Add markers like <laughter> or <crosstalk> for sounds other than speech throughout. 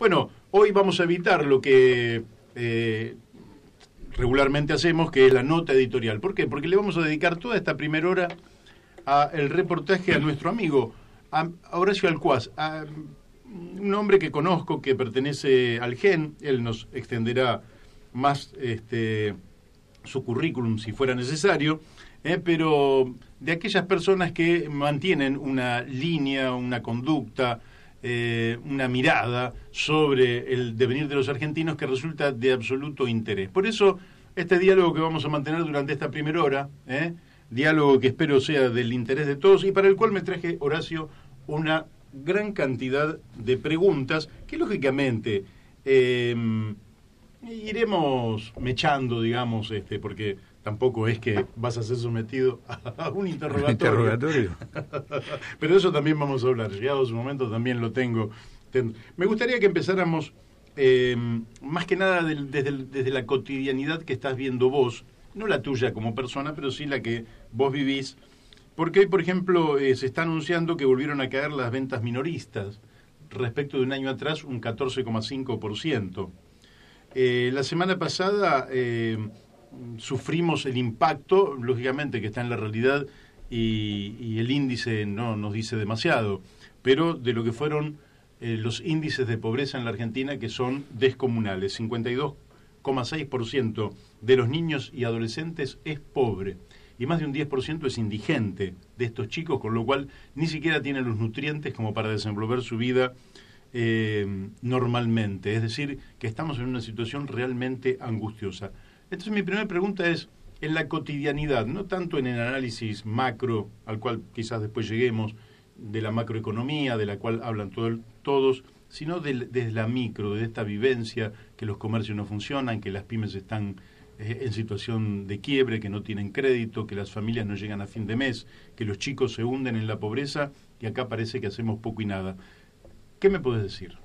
Bueno, hoy vamos a evitar lo que eh, regularmente hacemos, que es la nota editorial. ¿Por qué? Porque le vamos a dedicar toda esta primera hora al reportaje a nuestro amigo, a Horacio Alcuaz, un hombre que conozco que pertenece al GEN. Él nos extenderá más este, su currículum si fuera necesario. Eh, pero de aquellas personas que mantienen una línea, una conducta, eh, una mirada sobre el devenir de los argentinos que resulta de absoluto interés. Por eso, este diálogo que vamos a mantener durante esta primera hora, ¿eh? diálogo que espero sea del interés de todos y para el cual me traje, Horacio, una gran cantidad de preguntas que lógicamente eh, iremos mechando, digamos, este, porque tampoco es que vas a ser sometido a <laughs> un interrogatorio. interrogatorio. <laughs> Pero eso también vamos a hablar, llegado su momento también lo tengo. Me gustaría que empezáramos em, más que nada desde, la cotidianidad que estás viendo vos, no la tuya como persona, pero sí la que vos vivís, porque por ejemplo, eh, se está anunciando que volvieron a caer las ventas minoristas respecto de un año atrás un 14,5%. Eh, la semana pasada em, sufrimos el impacto, lógicamente que está en la realidad y, el índice no nos dice demasiado, pero de lo que fueron eh, los índices de pobreza en la Argentina que son descomunales, 52,6% de los niños y adolescentes es pobre y más de un 10% es indigente de estos chicos, con lo cual ni siquiera tienen los nutrientes como para desenvolver su vida eh, normalmente. Es decir, que estamos en una situación realmente angustiosa. Entonces mi primera pregunta es, en la cotidianidad, no tanto en el análisis macro, al cual quizás después lleguemos, de la macroeconomía, de la cual hablan todos, sino desde la micro, de esta vivencia, que los comercios no funcionan, que las pymes están eh, en situación de quiebre, que no tienen crédito, que las familias no llegan a fin de mes, que los chicos se hunden en la pobreza y acá parece que hacemos poco y nada. ¿Qué me puedes decir?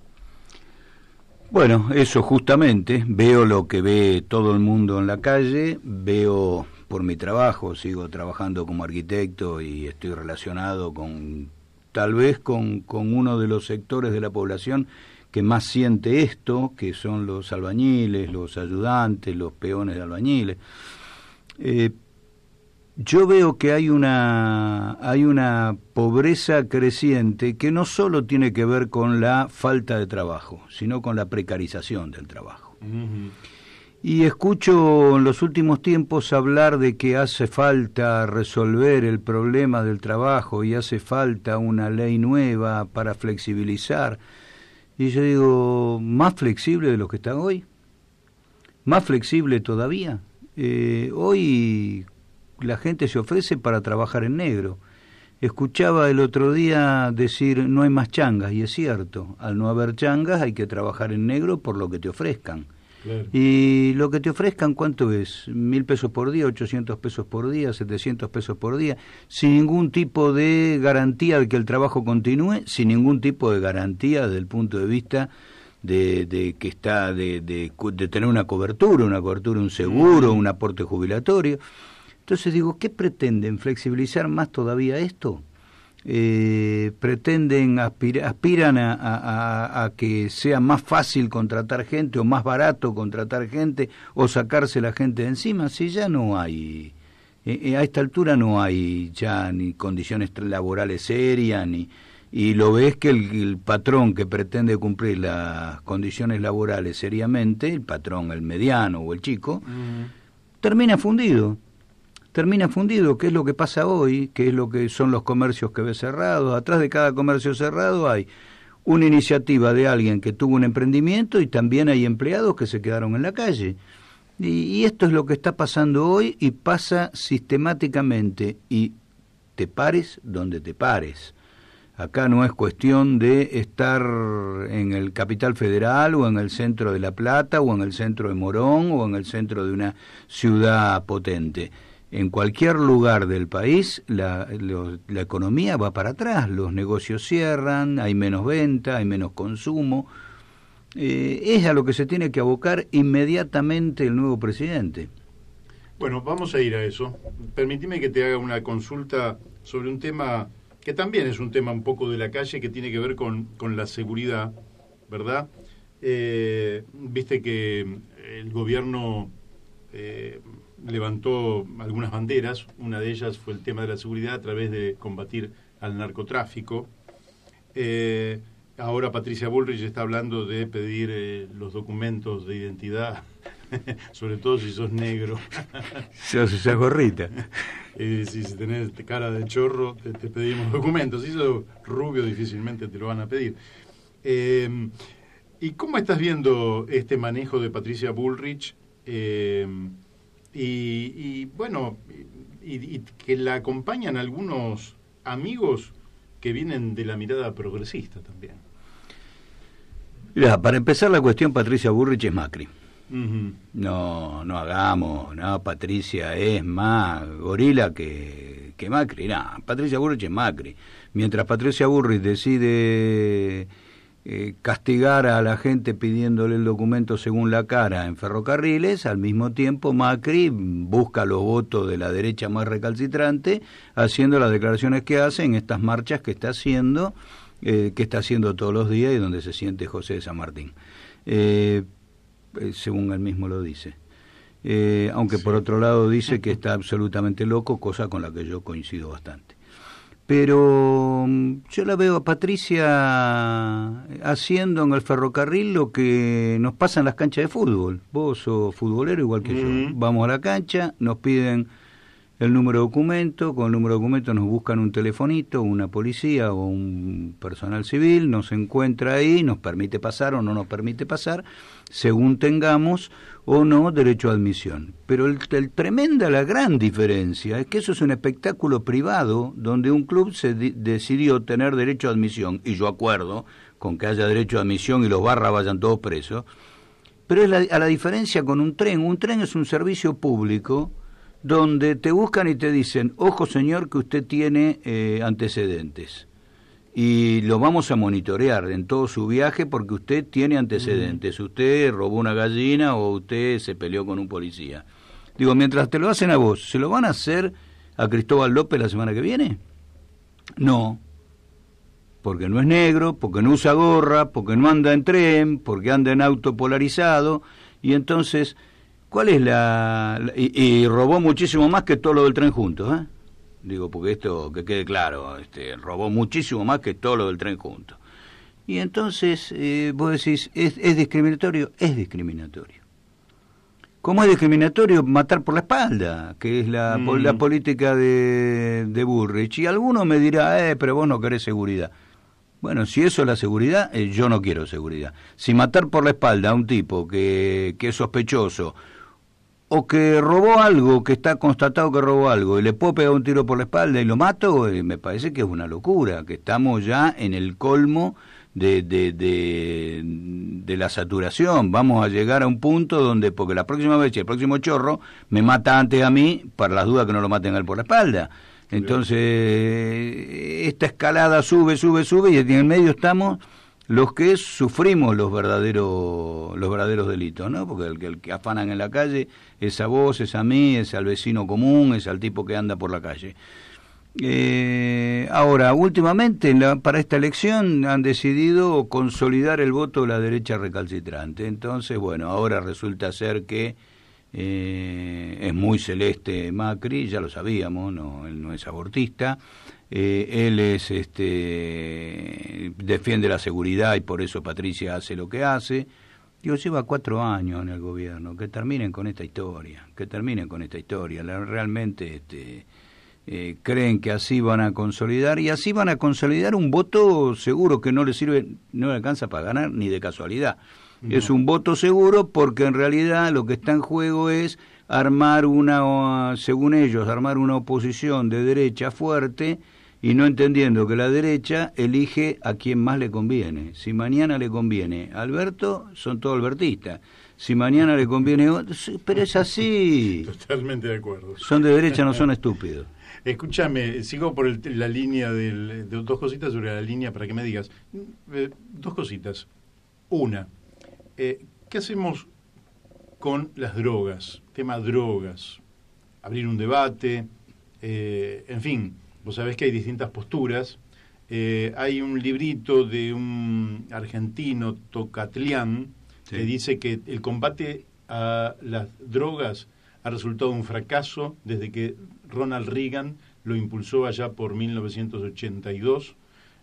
Bueno, eso justamente, veo lo que ve todo el mundo en la calle, veo por mi trabajo, sigo trabajando como arquitecto y estoy relacionado con tal vez con, con uno de los sectores de la población que más siente esto, que son los albañiles, los ayudantes, los peones de albañiles. Eh, yo veo que hay una, hay una pobreza creciente que no solo tiene que ver con la falta de trabajo, sino con la precarización del trabajo. Y escucho en los últimos tiempos hablar de que hace falta resolver el problema del trabajo y hace falta una ley nueva para flexibilizar. Y yo digo, más flexible de los que están hoy, más flexible todavía. Eh, hoy la gente se ofrece para trabajar en negro. Escuchaba el otro día decir no hay más changas, y es cierto, al no haber changas hay que trabajar en negro por lo que te ofrezcan. Y lo que te ofrezcan, ¿cuánto es? ¿Mil pesos por día, 800 pesos por día, 700 pesos por día? Sin ningún tipo de garantía de que el trabajo continúe, sin ningún tipo de garantía desde el punto de vista de, que está de, de tener una cobertura, una cobertura, un seguro, un aporte jubilatorio. Entonces digo, ¿qué pretenden? ¿Flexibilizar más todavía esto? Eh, pretenden aspiran a, que sea más fácil contratar gente o más barato contratar gente o sacarse la gente de encima si ya no hay eh, eh, a esta altura no hay ya ni condiciones laborales serias ni y lo ves que el, patrón que pretende cumplir las condiciones laborales seriamente el patrón el mediano o el chico termina fundido termina fundido, ¿qué es lo que pasa hoy, ¿Qué es lo que son los comercios que ves cerrados. Atrás de cada comercio cerrado hay una iniciativa de alguien que tuvo un emprendimiento y también hay empleados que se quedaron en la calle. Y, y, esto es lo que está pasando hoy y pasa sistemáticamente y te pares donde te pares. Acá no es cuestión de estar en el capital federal o en el centro de La Plata o en el centro de Morón o en el centro de una ciudad potente en cualquier lugar del país la, economía va para atrás, los negocios cierran, hay menos venta, hay menos consumo. Eh, es a lo que se tiene que abocar inmediatamente el nuevo presidente. Bueno, vamos a ir a eso. Permitime que te haga una consulta sobre un tema que también es un tema un poco de la calle que tiene que ver con, la seguridad, ¿verdad? Eh, viste que el gobierno eh, levantó algunas banderas, una de ellas fue el tema de la seguridad a través de combatir al narcotráfico. Eh, ahora Patricia Bullrich está hablando de pedir eh, los documentos de identidad, <laughs> sobre todo si sos negro. <laughs> si sos gorrita. <laughs> Eh, si tenés cara de chorro, te, te, pedimos documentos. Si sos rubio, difícilmente te lo van a pedir. ¿Y cómo estás viendo este manejo de Patricia Bullrich? y, bueno, y, que la acompañan algunos amigos que vienen de la mirada progresista también. para empezar la cuestión Patricia Burrich es Macri. No, no hagamos, no, Patricia es más gorila que, que Macri, no, Patricia Burrich es Macri. Mientras Patricia Burrich decide eh, castigar a la gente pidiéndole el documento según la cara en ferrocarriles, al mismo tiempo Macri busca los votos de la derecha más recalcitrante haciendo las declaraciones que hace en estas marchas que está haciendo, eh, que está haciendo todos los días y donde se siente José de San Martín, eh, según él mismo lo dice. aunque por otro lado dice que está absolutamente loco, cosa con la que yo coincido bastante pero mm, yo la veo a Patricia haciendo en el ferrocarril lo que nos pasa en las canchas de fútbol. Vos sos futbolero igual que yo. Vamos a la cancha, nos piden el número de documento, con el número de documento nos buscan un telefonito, una policía o un personal civil, nos encuentra ahí, nos permite pasar o no nos permite pasar, según tengamos o no derecho a admisión. Pero el, tremenda, la gran diferencia es que eso es un espectáculo privado donde un club se decidió tener derecho a admisión, y yo acuerdo con que haya derecho a admisión y los barras vayan todos presos, pero es la, a la diferencia con un tren. Un tren es un servicio público donde te buscan y te dicen, ojo señor que usted tiene eh, antecedentes y lo vamos a monitorear en todo su viaje porque usted tiene antecedentes, usted robó una gallina o usted se peleó con un policía. Digo, mientras te lo hacen a vos, ¿se lo van a hacer a Cristóbal López la semana que viene? No, porque no es negro, porque no usa gorra, porque no anda en tren, porque anda en auto polarizado, y entonces, ¿cuál es la...? y, y, robó muchísimo más que todo lo del tren juntos, ¿eh? digo, porque esto que quede claro, este, robó muchísimo más que todo lo del tren junto. Y entonces eh, vos decís, ¿es, discriminatorio? Es discriminatorio. ¿Cómo es discriminatorio matar por la espalda? Que es la, la mm. política de, de, Burrich. Y alguno me dirá, eh, pero vos no querés seguridad. Bueno, si eso es la seguridad, eh, yo no quiero seguridad. Si matar por la espalda a un tipo que, que es sospechoso, o que robó algo, que está constatado que robó algo, y le puedo pegar un tiro por la espalda y lo mato, eh, me parece que es una locura, que estamos ya en el colmo de, de, de, la saturación. Vamos a llegar a un punto donde, porque la próxima vez, el próximo chorro, me mata antes a mí, para las dudas que no lo maten a él por la espalda. Entonces, esta escalada sube, sube, sube, y en el medio estamos los que sufrimos los verdaderos, los verdaderos delitos, ¿no? Porque el, el que afanan en la calle es a vos, es a mí, es al vecino común, es al tipo que anda por la calle. Eh, ahora, últimamente, para esta elección han decidido consolidar el voto de la derecha recalcitrante. Entonces, bueno, ahora resulta ser que eh, es muy celeste Macri, ya lo sabíamos, no, él no es abortista. Eh, él es, este, defiende la seguridad y por eso Patricia hace lo que hace. Digo, lleva cuatro años en el gobierno, que terminen con esta historia, que terminen con esta historia. realmente este, eh, creen que así van a consolidar y así van a consolidar un voto seguro que no le sirve, no le alcanza para ganar ni de casualidad. Es un voto seguro porque en realidad lo que está en juego es armar una, según ellos, armar una oposición de derecha fuerte y no entendiendo que la derecha elige a quien más le conviene. Si mañana le conviene Alberto, son todos albertistas. Si mañana le conviene otro, pero es así. <laughs> Totalmente de acuerdo. Son de derecha, no son estúpidos. <laughs> Escúchame, sigo por la línea de dos cositas sobre la línea para que me digas. Mm, eh, dos cositas. Una, eh, ¿qué hacemos con las drogas? Tema drogas. Abrir un debate, eh, en fin Vos sabés que hay distintas posturas. Eh, hay un librito de un argentino, Tocatlián, que dice que el combate a las drogas ha resultado un fracaso desde que Ronald Reagan lo impulsó allá por 1982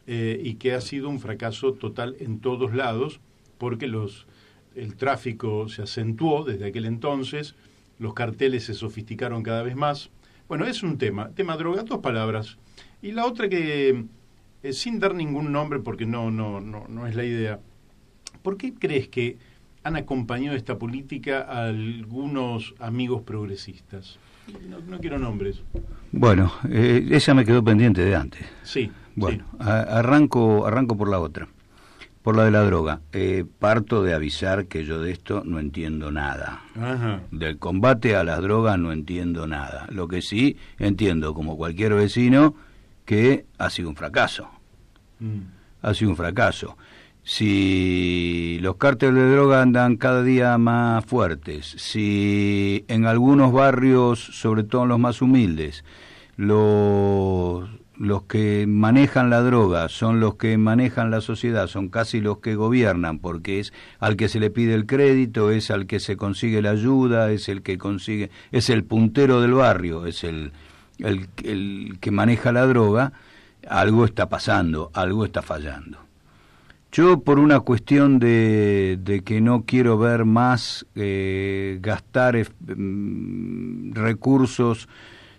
eh, y que ha sido un fracaso total en todos lados porque los, el tráfico se acentuó desde aquel entonces, los carteles se sofisticaron cada vez más bueno, es un tema. Tema droga, dos palabras. Y la otra que, eh, sin dar ningún nombre, porque no, no, no, es la idea, ¿por qué crees que han acompañado esta política a algunos amigos progresistas? No, quiero nombres. Bueno, eh, esa me quedó pendiente de antes. Sí. Bueno, arranco, arranco por la otra. Por la de la droga. Eh, parto de avisar que yo de esto no entiendo nada. Del combate a las drogas no entiendo nada. Lo que sí entiendo, como cualquier vecino, que ha sido un fracaso. Mm. Ha sido un fracaso. Si los cárteles de droga andan cada día más fuertes, si en algunos barrios, sobre todo en los más humildes, los los que manejan la droga, son los que manejan la sociedad, son casi los que gobiernan, porque es al que se le pide el crédito, es al que se consigue la ayuda, es el que consigue, es el puntero del barrio, es el, el, que maneja la droga, algo está pasando, algo está fallando. Yo por una cuestión de, de que no quiero ver más eh, gastar eh, mm, recursos,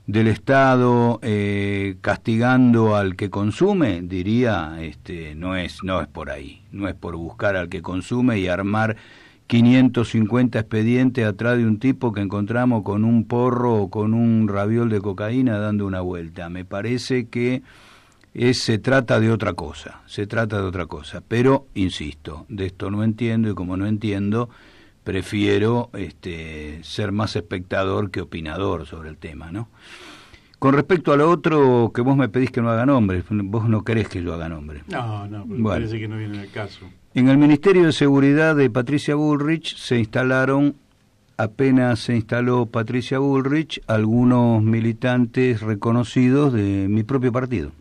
del Estado eh, castigando al que consume, diría, este, no es no es por ahí, no es por buscar al que consume y armar 550 expedientes atrás de un tipo que encontramos con un porro o con un raviol de cocaína dando una vuelta. Me parece que eh, se trata de otra cosa, se trata de otra cosa. Pero, insisto, de esto no entiendo y como no entiendo, prefiero este, ser más espectador que opinador sobre el tema, ¿no? Con respecto a lo otro que vos me pedís que no haga nombre, vos no querés que yo haga nombre. No, no, parece que no viene el caso. En el Ministerio de Seguridad de Patricia Bullrich se instalaron, apenas se instaló Patricia Bullrich, algunos militantes reconocidos de mi propio partido.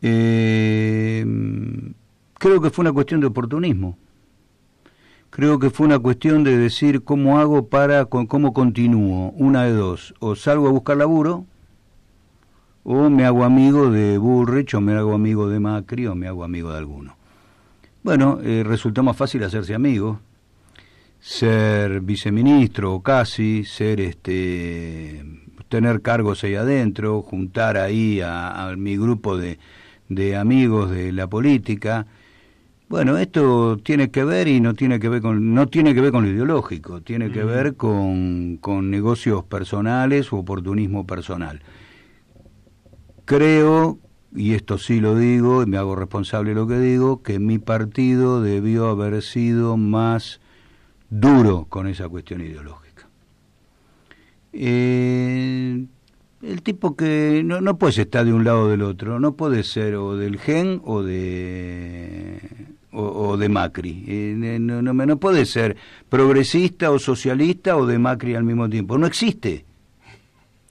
Eh, creo que fue una cuestión de oportunismo Creo que fue una cuestión de decir cómo hago para, con, cómo continúo, una de dos, o salgo a buscar laburo, o me hago amigo de Burrich, o me hago amigo de Macri, o me hago amigo de alguno. Bueno, eh, resultó más fácil hacerse amigo, ser viceministro o casi, ser este tener cargos ahí adentro, juntar ahí a, a mi grupo de, de amigos de la política, bueno, esto tiene que ver y no tiene que ver con no tiene que ver con lo ideológico, tiene que ver con, negocios personales u oportunismo personal. Creo y esto sí lo digo y me hago responsable de lo que digo que mi partido debió haber sido más duro con esa cuestión ideológica. Eh, el tipo que no, puede puedes estar de un lado o del otro, no puede ser o del gen o de o, de Macri. Eh, no, no, no, puede ser progresista o socialista o de Macri al mismo tiempo. No existe.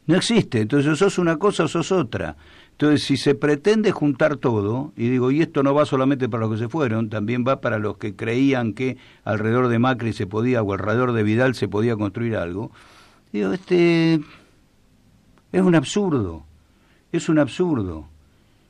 No existe. Entonces sos una cosa o sos otra. Entonces, si se pretende juntar todo, y digo, y esto no va solamente para los que se fueron, también va para los que creían que alrededor de Macri se podía, o alrededor de Vidal se podía construir algo, digo, este es un absurdo, es un absurdo.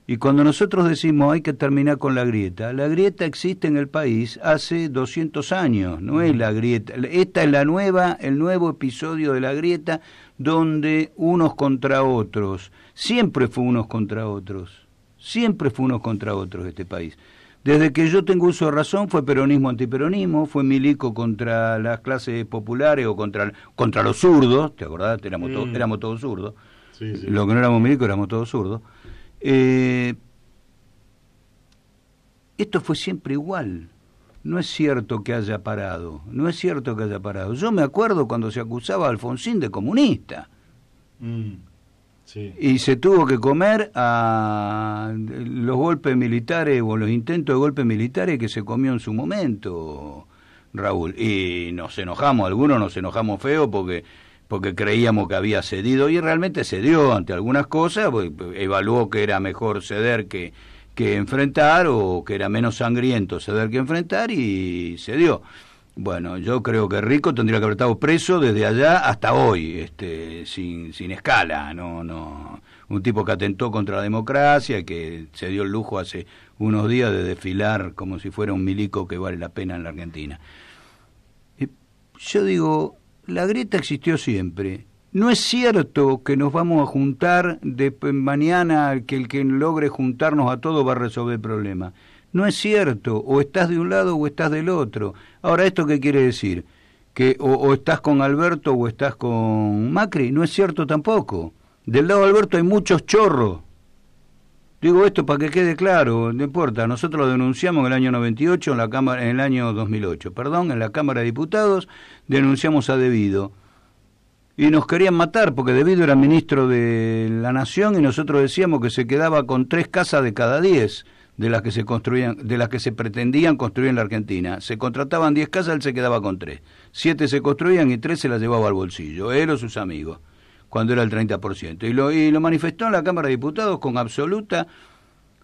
Y cuando nosotros decimos hay que terminar con la grieta, la grieta existe en el país hace 200 años, no es la grieta. Esta es la nueva, el nuevo episodio de la grieta donde unos contra otros, siempre fue unos contra otros, siempre fue unos contra otros este país. Desde que yo tengo uso de razón fue peronismo antiperonismo, fue milico contra las clases populares o contra, contra los zurdos, ¿te acordás? Éramos, mm. todos, éramos todos zurdos. Sí, Lo que no éramos milico éramos todos zurdos. Eh, esto fue siempre igual. No es cierto que haya parado, no es cierto que haya parado. Yo me acuerdo cuando se acusaba a Alfonsín de comunista. Mm, y se tuvo que comer a los golpes militares o los intentos de golpes militares que se comió en su momento, Raúl. Y nos enojamos, algunos nos enojamos feo porque porque creíamos que había cedido y realmente cedió ante algunas cosas, pues, evaluó que era mejor ceder que, que enfrentar o que era menos sangriento ceder que enfrentar y cedió. Bueno, yo creo que Rico tendría que haber estado preso desde allá hasta hoy, este, sin, sin escala, no, no, un tipo que atentó contra la democracia, que se dio el lujo hace unos días de desfilar como si fuera un milico que vale la pena en la Argentina. Yo digo, la grieta existió siempre. No es cierto que nos vamos a juntar de mañana, que el que logre juntarnos a todos va a resolver el problema. No es cierto, o estás de un lado o estás del otro. Ahora, ¿esto qué quiere decir? Que o, o estás con Alberto o estás con Macri. No es cierto tampoco. Del lado de Alberto hay muchos chorros Digo esto para que quede claro, no importa, nosotros lo denunciamos en el año 98, en, la cámara, en el año 2008, perdón, en la Cámara de Diputados, denunciamos a Debido. Y nos querían matar porque Debido era ministro de la Nación y nosotros decíamos que se quedaba con tres casas de cada diez de las que se construían, de las que se pretendían construir en la Argentina. Se contrataban diez casas, él se quedaba con tres. Siete se construían y tres se las llevaba al bolsillo, él o sus amigos cuando era el 30%. Y lo, y lo manifestó en la Cámara de Diputados con absoluta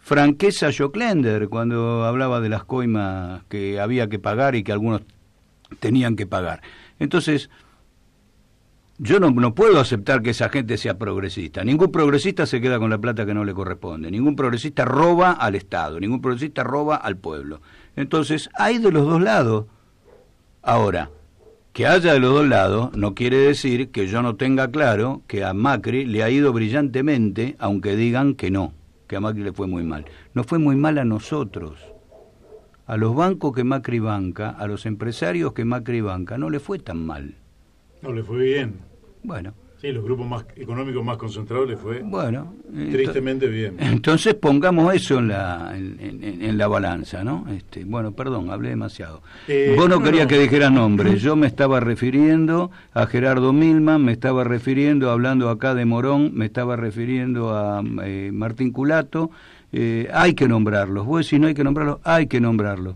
franqueza Joclender cuando hablaba de las coimas que había que pagar y que algunos tenían que pagar. Entonces, yo no, puedo aceptar que esa gente sea progresista. Ningún progresista se queda con la plata que no le corresponde. Ningún progresista roba al Estado. Ningún progresista roba al pueblo. Entonces, hay de los dos lados. Ahora, que haya de los dos lados no quiere decir que yo no tenga claro que a Macri le ha ido brillantemente, aunque digan que no, que a Macri le fue muy mal. No fue muy mal a nosotros. A los bancos que Macri banca, a los empresarios que Macri banca, no le fue tan mal. No le fue bien. Bueno, Sí, los grupos más económicos más concentrados les fue bueno, tristemente bien. Entonces pongamos eso en la, en, la balanza, ¿no? Este, bueno, perdón, hablé demasiado. Eh, vos no, que dijera nombres, <laughs> yo me estaba refiriendo a Gerardo Milman, me estaba refiriendo, hablando acá de Morón, me estaba refiriendo a eh, Martín Culato, eh, hay que nombrarlos, vos decís no hay que nombrarlos, hay que nombrarlos.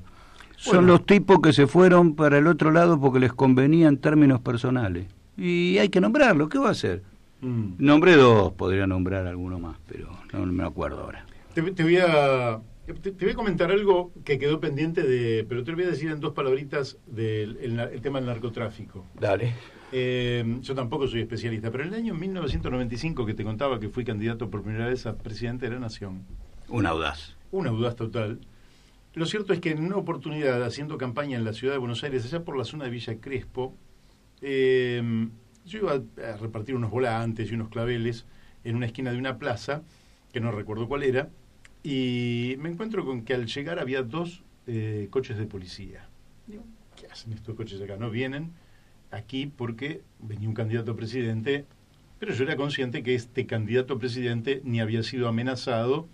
Son los tipos que se fueron para el otro lado porque les convenía en términos personales y hay que nombrarlo, ¿qué va a hacer? nombre mm. Nombré dos, podría nombrar alguno más, pero no me acuerdo ahora. Te, voy a te, voy a comentar algo que quedó pendiente de, pero te lo voy a decir en dos palabritas del tema del narcotráfico. Dale. Eh, yo tampoco soy especialista, pero en el año 1995 que te contaba que fui candidato por primera vez a presidente de la Nación. Un audaz. Un audaz total. Lo cierto es que en una oportunidad, haciendo campaña en la ciudad de Buenos Aires, allá por la zona de Villa Crespo, Em, yo iba a repartir unos volantes y unos claveles en una esquina de una plaza, que no recuerdo cuál era, y me encuentro con que al llegar había dos eh, coches de policía. ¿qué hacen estos coches acá? No vienen aquí porque venía un candidato a presidente, pero yo era consciente que este candidato a presidente ni había sido amenazado,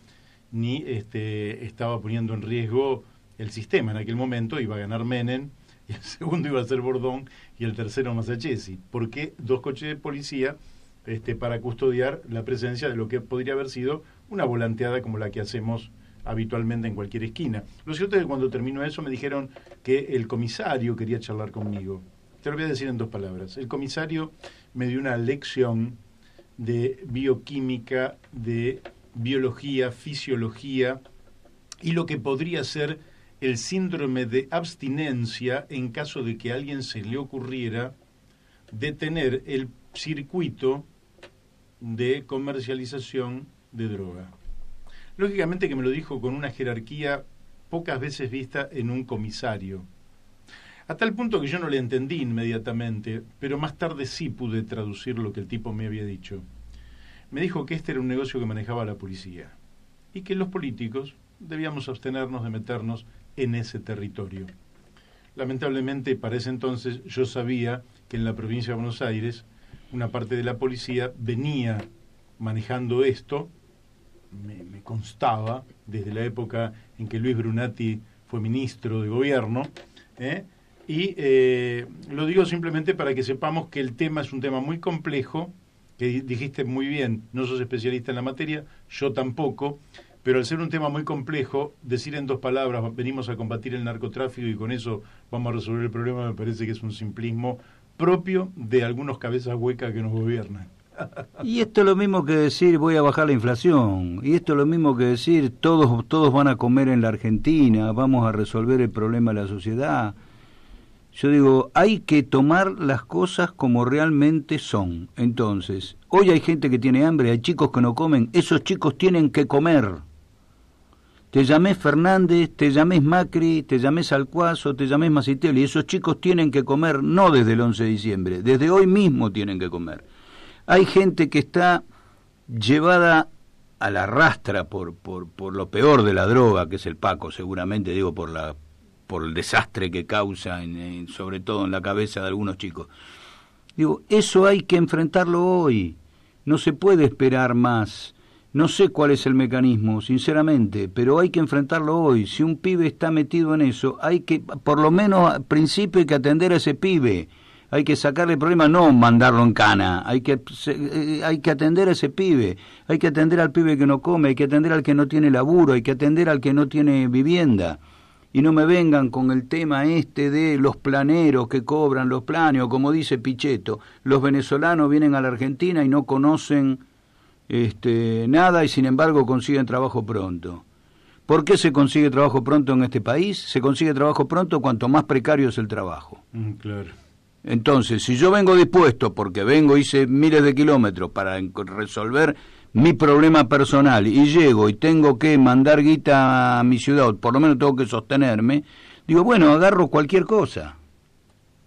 ni este, estaba poniendo en riesgo el sistema en aquel momento, iba a ganar Menem <laughs> y el segundo iba a ser Bordón y el tercero Masachesi. ¿Por qué dos coches de policía este, para custodiar la presencia de lo que podría haber sido una volanteada como la que hacemos habitualmente en cualquier esquina? Lo cierto es que cuando terminó eso me dijeron que el comisario quería charlar conmigo. Te lo voy a decir en dos palabras. El comisario me dio una lección de bioquímica, de biología, fisiología y lo que podría ser el síndrome de abstinencia en caso de que a alguien se le ocurriera detener el circuito de comercialización de droga. Lógicamente que me lo dijo con una jerarquía pocas veces vista en un comisario. A tal punto que yo no le entendí inmediatamente, pero más tarde sí pude traducir lo que el tipo me había dicho. Me dijo que este era un negocio que manejaba la policía y que los políticos debíamos abstenernos de meternos en ese territorio. Lamentablemente, para ese entonces yo sabía que en la provincia de Buenos Aires una parte de la policía venía manejando esto, me, constaba, desde la época en que Luis Brunati fue ministro de gobierno, ¿eh? y eh, lo digo simplemente para que sepamos que el tema es un tema muy complejo, que dijiste muy bien, no sos especialista en la materia, yo tampoco, pero al ser un tema muy complejo, decir en dos palabras, venimos a combatir el narcotráfico y con eso vamos a resolver el problema, me parece que es un simplismo propio de algunos cabezas huecas que nos gobiernan. <laughs> Y esto es lo mismo que decir voy a bajar la inflación, y esto es lo mismo que decir todos, todos van a comer en la Argentina, vamos a resolver el problema de la sociedad. Yo digo, hay que tomar las cosas como realmente son. Entonces, hoy hay gente que tiene hambre, hay chicos que no comen, esos chicos tienen que comer te llamé Fernández, te llamés Macri, te llamé Alcuazo, te llamés y Esos chicos tienen que comer no desde el 11 de diciembre, desde hoy mismo tienen que comer. Hay gente que está llevada a la rastra por, por, por lo peor de la droga, que es el Paco, seguramente, digo, por, la, por el desastre que causa, sobre todo en la cabeza de algunos chicos. Digo, eso hay que enfrentarlo hoy. No se puede esperar más no sé cuál es el mecanismo, sinceramente, pero hay que enfrentarlo hoy. Si un pibe está metido en eso, hay que, por lo menos al principio, hay que atender a ese pibe. Hay que sacarle el problema, no mandarlo en cana. Hay que, eh, hay que atender a ese pibe. Hay que atender al pibe que no come, hay que atender al que no tiene laburo, hay que atender al que no tiene vivienda. Y no me vengan con el tema este de los planeros que cobran los planes, o como dice Pichetto, los venezolanos vienen a la Argentina y no conocen este, nada y sin embargo consiguen trabajo pronto. ¿Por qué se consigue trabajo pronto en este país? Se consigue trabajo pronto cuanto más precario es el trabajo. Mm, Entonces, si yo vengo dispuesto, porque vengo, hice miles de kilómetros para resolver mi problema personal y llego y tengo que mandar guita a mi ciudad, por lo menos tengo que sostenerme, digo, bueno, agarro cualquier cosa.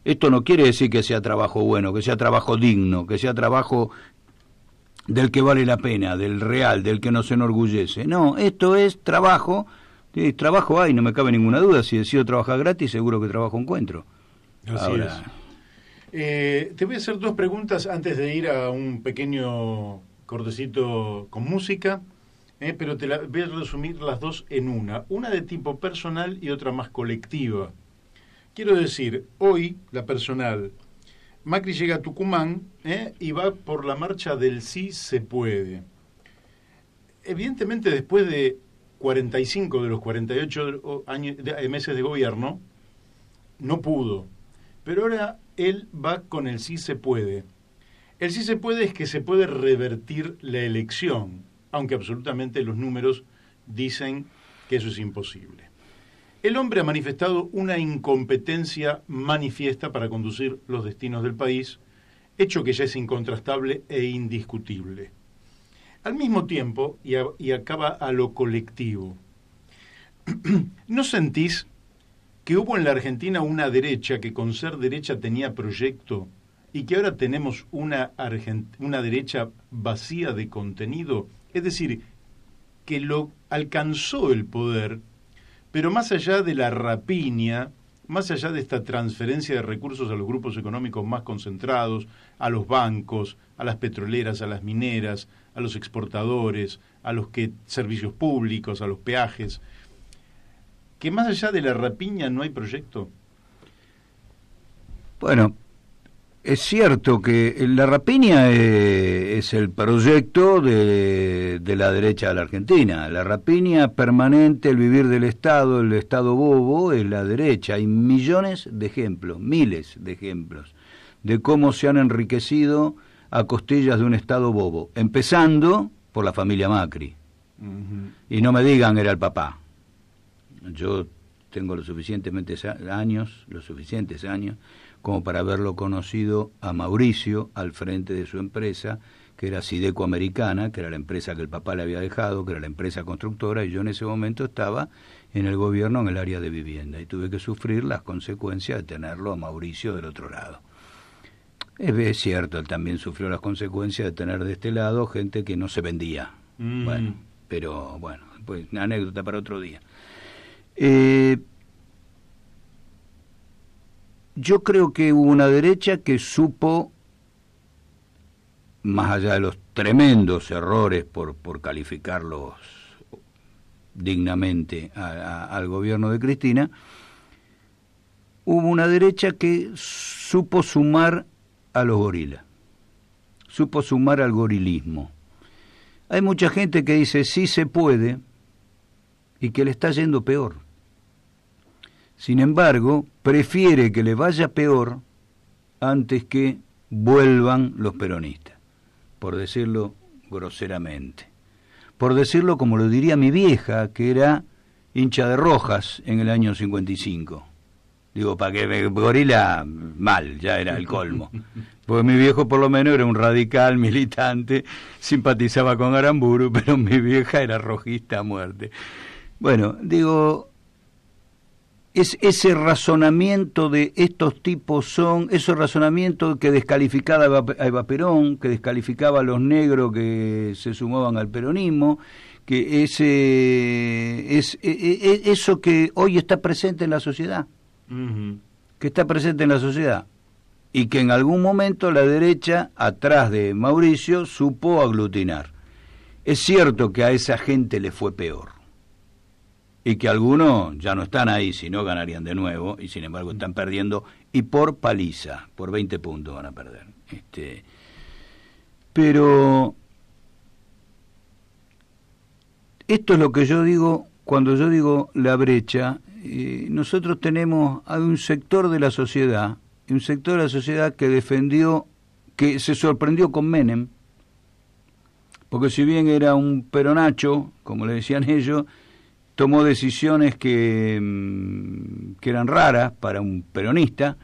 Esto no quiere decir que sea trabajo bueno, que sea trabajo digno, que sea trabajo del que vale la pena, del real, del que nos enorgullece. No, esto es trabajo. trabajo hay, no me cabe ninguna duda. Si decido trabajar gratis, seguro que trabajo encuentro. Así eh, te voy a hacer dos preguntas antes de ir a un pequeño cortecito con música, eh, pero te la, voy a resumir las dos en una. Una de tipo personal y otra más colectiva. Quiero decir, hoy la personal, Macri llega a Tucumán ¿eh? y va por la marcha del sí se puede. Evidentemente después de 45 de los 48 eh, meses de gobierno, no pudo. Pero ahora él va con el sí se puede. El sí se puede es que se puede revertir la elección, aunque absolutamente los números dicen que eso es imposible. El hombre ha manifestado una incompetencia manifiesta para conducir los destinos del país, hecho que ya es incontrastable e indiscutible. Al mismo tiempo, y, acaba a lo colectivo, <clears throat> ¿no sentís que hubo en la Argentina una derecha que con ser derecha tenía proyecto y que ahora tenemos una, una derecha vacía de contenido? Es decir, que lo alcanzó el poder pero más allá de la rapiña, más allá de esta transferencia de recursos a los grupos económicos más concentrados, a los bancos, a las petroleras, a las mineras, a los exportadores, a los que, servicios públicos, a los peajes, que más allá de la rapiña no hay proyecto. Bueno, es cierto que la rapiña e, es, el proyecto de, la derecha de la Argentina. La rapiña permanente, el vivir del Estado, el Estado bobo, es la derecha. Hay millones de ejemplos, miles de ejemplos, de cómo se han enriquecido a costillas de un Estado bobo. Empezando por la familia Macri. Y no me digan, era el papá. Yo tengo lo suficientemente años, los suficientes años como para haberlo conocido a Mauricio al frente de su empresa, que era Sideco Americana, que era la empresa que el papá le había dejado, que era la empresa constructora, y yo en ese momento estaba en el gobierno en el área de vivienda y tuve que sufrir las consecuencias de tenerlo a Mauricio del otro lado. Es cierto, él también sufrió las consecuencias de tener de este lado gente que no se vendía. Mm. Bueno, pero bueno, pues anécdota para otro día. Eh, yo creo que hubo una derecha que supo, más allá de los tremendos errores por, calificarlos dignamente al gobierno de Cristina, hubo una derecha que supo sumar a los gorilas, supo sumar al gorilismo. Hay mucha gente que dice sí se puede y que le está yendo peor. Sin embargo, prefiere que le vaya peor antes que vuelvan los peronistas, por decirlo groseramente. Por decirlo como lo diría mi vieja, que era hincha de Rojas en el año 55. Digo, para que me gorila mal, ya era el colmo. Porque mi viejo por lo menos era un radical, militante, simpatizaba con Aramburu, pero mi vieja era rojista a muerte. Bueno, digo, es ese razonamiento de estos tipos son, ese razonamiento que descalificaba a Eva Perón, que descalificaba a los negros que se sumaban al peronismo, que ese, es, e, e, e, eso que hoy está presente en la sociedad, que está presente en la sociedad y que en algún momento la derecha, atrás de Mauricio, supo aglutinar. Es cierto que a esa gente le fue peor y que algunos ya no están ahí, si no ganarían de nuevo, y sin embargo están perdiendo, y por paliza, por 20 puntos van a perder. Este, pero esto es lo que yo digo cuando yo digo la brecha. Eh, nosotros tenemos a un sector de la sociedad, un sector de la sociedad que defendió, que se sorprendió con Menem, porque si bien era un peronacho, como le decían ellos, tomó decisiones que, mm, que, eran raras para un peronista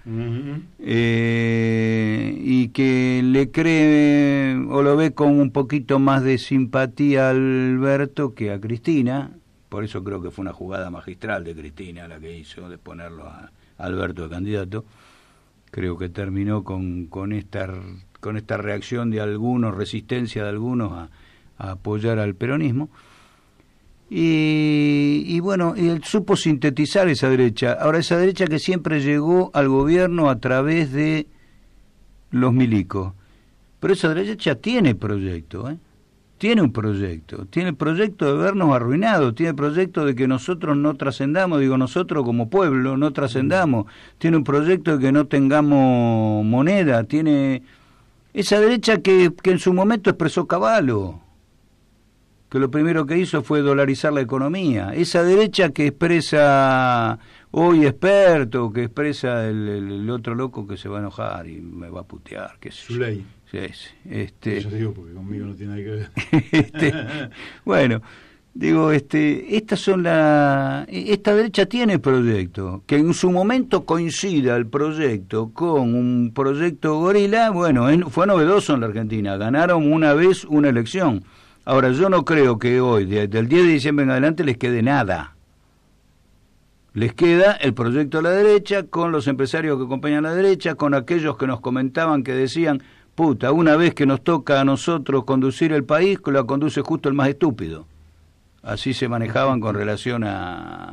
eh, y que le cree o lo ve con un poquito más de simpatía a Alberto que a Cristina. Por eso creo que fue una jugada magistral de Cristina la que hizo de ponerlo a Alberto de candidato. Creo que terminó con, con, esta, con esta reacción de algunos, resistencia de algunos a apoyar al peronismo. Y, bueno, y él supo sintetizar esa derecha. Ahora, esa derecha que siempre llegó al gobierno a través de los milicos. Pero esa derecha tiene proyecto, ¿eh? tiene un proyecto, tiene el proyecto de vernos arruinados, tiene el proyecto de que nosotros no trascendamos, digo nosotros como pueblo no trascendamos, tiene un proyecto de que no tengamos moneda, tiene esa derecha que, que en su momento expresó Caballo que lo primero que hizo fue dolarizar la economía. Esa derecha que expresa hoy experto, que expresa el, otro loco que se va a enojar y me va a putear, que es su ley. Sí, este, digo porque conmigo no tiene que ver. <laughs> Este, bueno, digo, este, estas son la, esta derecha tiene proyecto, que en su momento coincida el proyecto con un proyecto gorila, bueno, fue novedoso en la Argentina, ganaron una vez una elección Ahora, yo no creo que hoy, desde el 10 de diciembre en adelante, les quede nada. Les queda el proyecto a la derecha, con los empresarios que acompañan a la derecha, con aquellos que nos comentaban que decían, puta, una vez que nos toca a nosotros conducir el país, la conduce justo el más estúpido. Así se manejaban con relación a,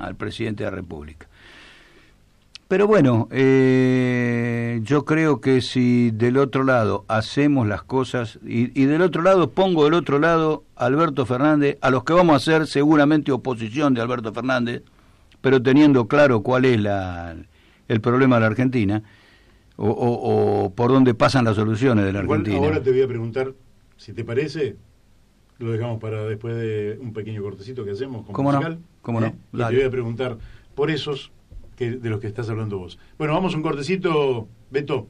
al presidente de la República. Pero bueno, eh, yo creo que si del otro lado hacemos las cosas, y, del otro lado pongo del otro lado Alberto Fernández, a los que vamos a hacer seguramente oposición de Alberto Fernández, pero teniendo claro cuál es la, el problema de la Argentina, o, por dónde pasan las soluciones de la Argentina. ahora te voy a preguntar, si te parece, lo dejamos para después de un pequeño cortecito que hacemos como ¿Cómo No? ¿eh? te voy a preguntar por esos de los que estás hablando vos. Bueno, vamos un cortecito, Beto.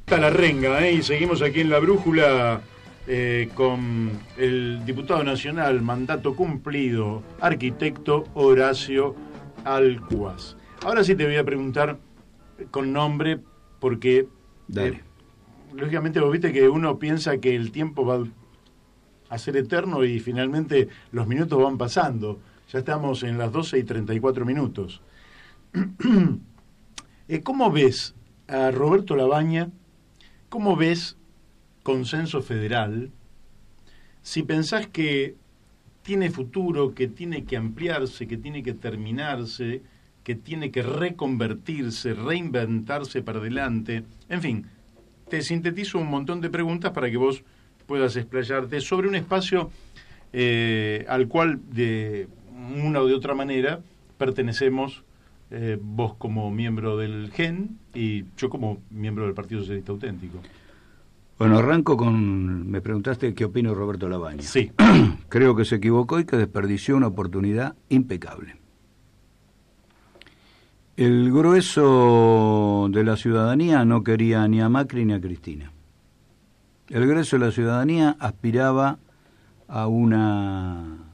Está la renga, ¿eh? y seguimos aquí en la brújula eh, con el diputado nacional, mandato cumplido, arquitecto Horacio Alcuas. Ahora sí te voy a preguntar con nombre, porque eh, lógicamente vos viste que uno piensa que el tiempo va a ser eterno y finalmente los minutos van pasando. Ya estamos en las 12 y 34 minutos. <clears throat> Eh, ¿Cómo ves a Roberto Labaña? ¿Cómo ves consenso federal? Si pensás que tiene futuro, que tiene que ampliarse, que tiene que terminarse, que tiene que reconvertirse, reinventarse para adelante, en fin, te sintetizo un montón de preguntas para que vos puedas explayarte sobre un espacio eh, al cual de una o de otra manera pertenecemos eh, vos como miembro del GEN y yo como miembro del Partido Socialista Auténtico. Bueno, arranco con... Me preguntaste qué opino Roberto Labaña. Sí. <clears throat> Creo que se equivocó y que desperdició una oportunidad impecable. El grueso de la ciudadanía no quería ni a Macri ni a Cristina. El grueso de la ciudadanía aspiraba a una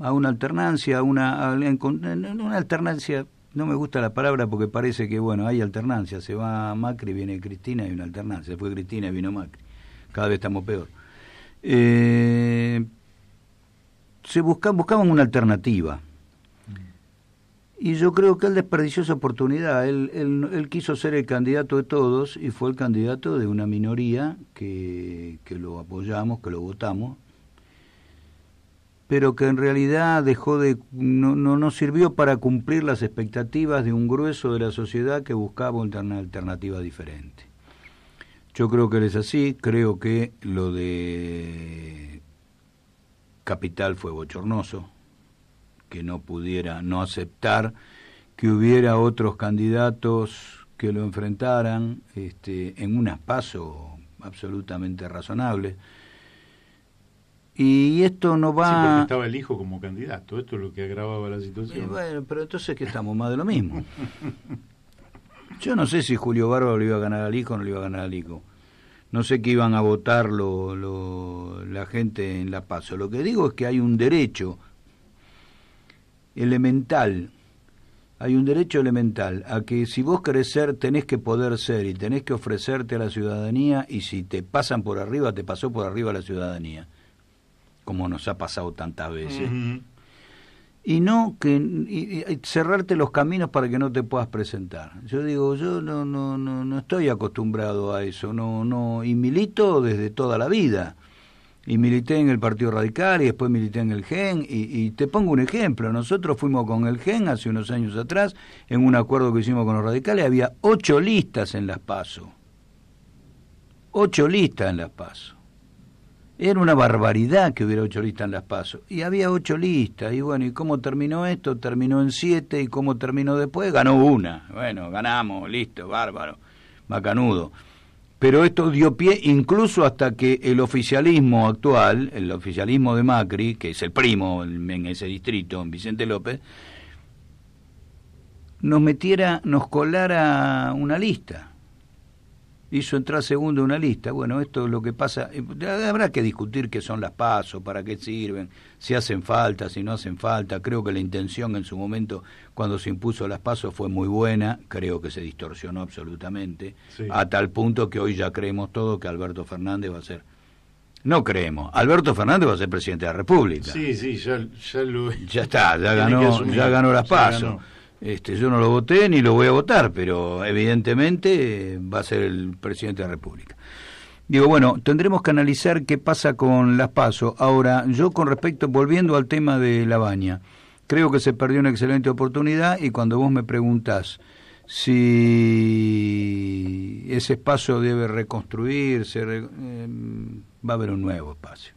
a una alternancia, una, una alternancia, no me gusta la palabra porque parece que, bueno, hay alternancia, se va Macri, viene Cristina, hay una alternancia, fue Cristina y vino Macri, cada vez estamos peor. Eh, se buscaban una alternativa. Y yo creo que él desperdició esa oportunidad. Él, él, él, quiso ser el candidato de todos y fue el candidato de una minoría que lo apoyamos, que lo votamos pero que en realidad dejó de no, no, sirvió para cumplir las expectativas de un grueso de la sociedad que buscaba una alternativa diferente. Yo creo que es así, creo que lo de Capital fue bochornoso, que no pudiera no aceptar que hubiera otros candidatos que lo enfrentaran este, en un espacio absolutamente razonable y esto no va. Sí, porque estaba el hijo como candidato, esto es lo que agravaba la situación. bueno, pero entonces que estamos más de lo mismo. <laughs> Yo no sé si Julio Bárbaro le iba a ganar al hijo o no le iba a ganar al hijo. No sé qué iban a votar la gente en La Paz. Lo que digo es que hay un derecho elemental. Hay un derecho elemental a que si vos querés ser, tenés que poder ser y tenés que ofrecerte a la ciudadanía y si te pasan por arriba, te pasó por arriba la ciudadanía como nos ha pasado tantas veces. Y no que cerrarte los caminos para que no te puedas presentar. Yo digo, yo no no no no estoy acostumbrado a eso, no no y milito desde toda la vida. Y milité en el Partido Radical y después milité en el GEN. Y, y te pongo un ejemplo. Nosotros fuimos con el GEN hace unos años atrás, en un acuerdo que hicimos con los radicales, había ocho listas en las PASO. Ocho listas en las PASO era una barbaridad que hubiera ocho listas en las pasos. Y había ocho listas. Y bueno, ¿y cómo terminó esto? Terminó en siete. ¿Y cómo terminó después? Ganó una. Bueno, ganamos, listo, bárbaro, macanudo. Pero esto dio pie incluso hasta que el oficialismo actual, el oficialismo de Macri, que es el primo en ese distrito, en Vicente López, nos metiera, nos colara una lista hizo entrar segundo una lista. Bueno, esto es lo que pasa. Eh, habrá que discutir qué son las pasos, para qué sirven, si hacen falta, si no hacen falta. Creo que la intención en su momento, cuando se impuso las pasos, fue muy buena. Creo que se distorsionó absolutamente. A tal punto que hoy ya creemos todo que Alberto Fernández va a ser. No creemos. Alberto Fernández va a ser presidente de la República. Sí, sí, ya, lo. Ya está, ya <laughs> ganó, ya ganó las pasos. Este, yo no lo voté ni lo voy a votar, pero evidentemente eh, va a ser el presidente de la República. Digo, bueno, tendremos que analizar qué pasa con las pasos. Ahora, yo con respecto, volviendo al tema de la baña, creo que se perdió una excelente oportunidad y cuando vos me preguntás si ese espacio debe reconstruirse, eh, va a haber un nuevo espacio.